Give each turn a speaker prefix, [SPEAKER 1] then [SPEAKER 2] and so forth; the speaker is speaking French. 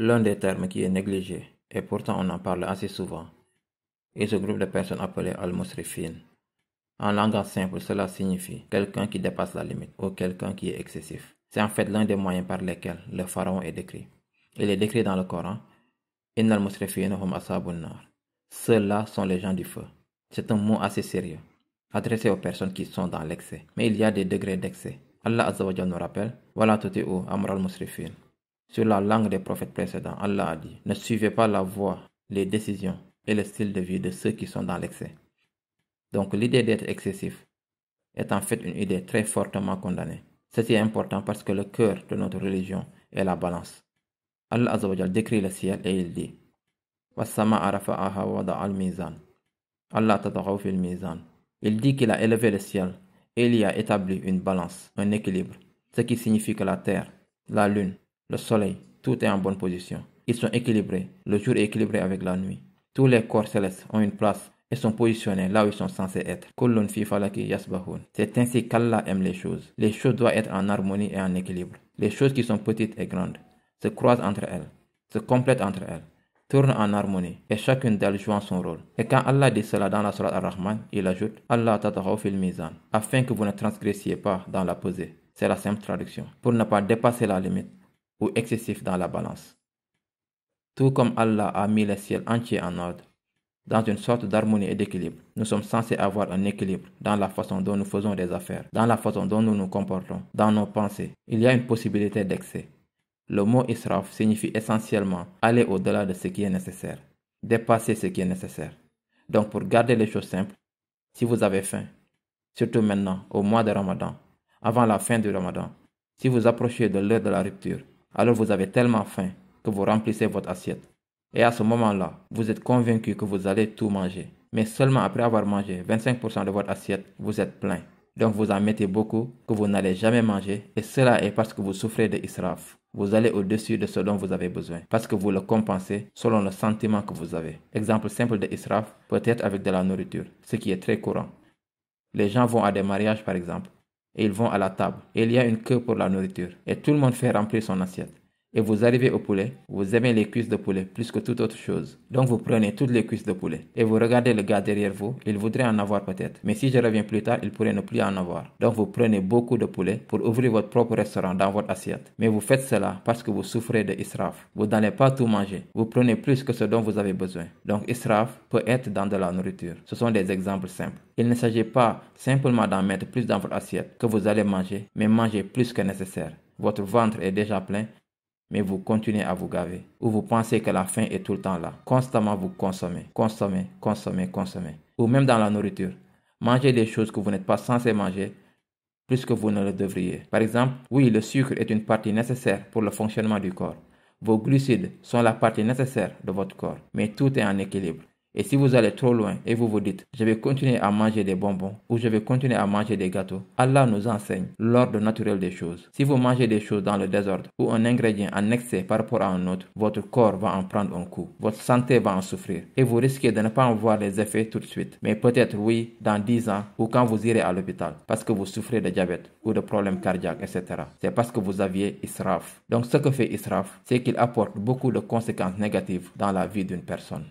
[SPEAKER 1] l'un des termes qui est négligé, et pourtant on en parle assez souvent, est ce groupe de personnes appelées al-musrifin. En langue simple, cela signifie quelqu'un qui dépasse la limite ou quelqu'un qui est excessif. C'est en fait l'un des moyens par lesquels le pharaon est décrit. Il est décrit dans le Coran Innal hum Ceux-là sont les gens du feu. C'est un mot assez sérieux, adressé aux personnes qui sont dans l'excès. Mais il y a des degrés d'excès. Allah Azza nous rappelle Voilà tout est où, Amr al-Musrifin sur la langue des prophètes précédents, Allah a dit, ne suivez pas la voie, les décisions et le style de vie de ceux qui sont dans l'excès. Donc l'idée d'être excessif est en fait une idée très fortement condamnée. Ceci est important parce que le cœur de notre religion est la balance. Allah Azzawajal décrit le ciel et il dit Il dit qu'il a élevé le ciel et il y a établi une balance, un équilibre, ce qui signifie que la terre, la lune le soleil, tout est en bonne position. Ils sont équilibrés, le jour est équilibré avec la nuit. Tous les corps célestes ont une place et sont positionnés là où ils sont censés être. C'est ainsi qu'Allah aime les choses. Les choses doivent être en harmonie et en équilibre. Les choses qui sont petites et grandes se croisent entre elles, se complètent entre elles, tournent en harmonie et chacune d'elles joue son rôle. Et quand Allah dit cela dans la Surah Ar-Rahman, il ajoute Allah mizan afin que vous ne transgressiez pas dans la posée. C'est la simple traduction. Pour ne pas dépasser la limite ou excessif dans la balance. Tout comme Allah a mis le ciel entier en ordre, dans une sorte d'harmonie et d'équilibre, nous sommes censés avoir un équilibre dans la façon dont nous faisons des affaires, dans la façon dont nous nous comportons, dans nos pensées. Il y a une possibilité d'excès. Le mot israf signifie essentiellement aller au-delà de ce qui est nécessaire, dépasser ce qui est nécessaire. Donc pour garder les choses simples, si vous avez faim, surtout maintenant, au mois de Ramadan, avant la fin du Ramadan, si vous approchez de l'heure de la rupture, alors vous avez tellement faim que vous remplissez votre assiette. Et à ce moment-là, vous êtes convaincu que vous allez tout manger. Mais seulement après avoir mangé 25% de votre assiette, vous êtes plein. Donc vous en mettez beaucoup que vous n'allez jamais manger et cela est parce que vous souffrez de israf. Vous allez au-dessus de ce dont vous avez besoin parce que vous le compensez selon le sentiment que vous avez. Exemple simple de israf peut être avec de la nourriture, ce qui est très courant. Les gens vont à des mariages par exemple ils vont à la table. Et il y a une queue pour la nourriture. Et tout le monde fait remplir son assiette et vous arrivez au poulet, vous aimez les cuisses de poulet plus que toute autre chose. Donc vous prenez toutes les cuisses de poulet et vous regardez le gars derrière vous, il voudrait en avoir peut-être. Mais si je reviens plus tard, il pourrait ne plus en avoir. Donc vous prenez beaucoup de poulet pour ouvrir votre propre restaurant dans votre assiette. Mais vous faites cela parce que vous souffrez de israf. Vous n'allez pas tout manger. Vous prenez plus que ce dont vous avez besoin. Donc israf peut être dans de la nourriture. Ce sont des exemples simples. Il ne s'agit pas simplement d'en mettre plus dans votre assiette que vous allez manger, mais manger plus que nécessaire. Votre ventre est déjà plein mais vous continuez à vous gaver. Ou vous pensez que la faim est tout le temps là. Constamment vous consommez, consommez, consommez, consommez. Ou même dans la nourriture. Mangez des choses que vous n'êtes pas censé manger plus que vous ne le devriez. Par exemple, oui, le sucre est une partie nécessaire pour le fonctionnement du corps. Vos glucides sont la partie nécessaire de votre corps, mais tout est en équilibre. Et si vous allez trop loin et vous vous dites, je vais continuer à manger des bonbons ou je vais continuer à manger des gâteaux, Allah nous enseigne l'ordre naturel des choses. Si vous mangez des choses dans le désordre ou un ingrédient en excès par rapport à un autre, votre corps va en prendre un coup, votre santé va en souffrir et vous risquez de ne pas en voir les effets tout de suite. Mais peut-être oui, dans 10 ans ou quand vous irez à l'hôpital parce que vous souffrez de diabète ou de problèmes cardiaques, etc. C'est parce que vous aviez Israf. Donc ce que fait Israf, c'est qu'il apporte beaucoup de conséquences négatives dans la vie d'une personne.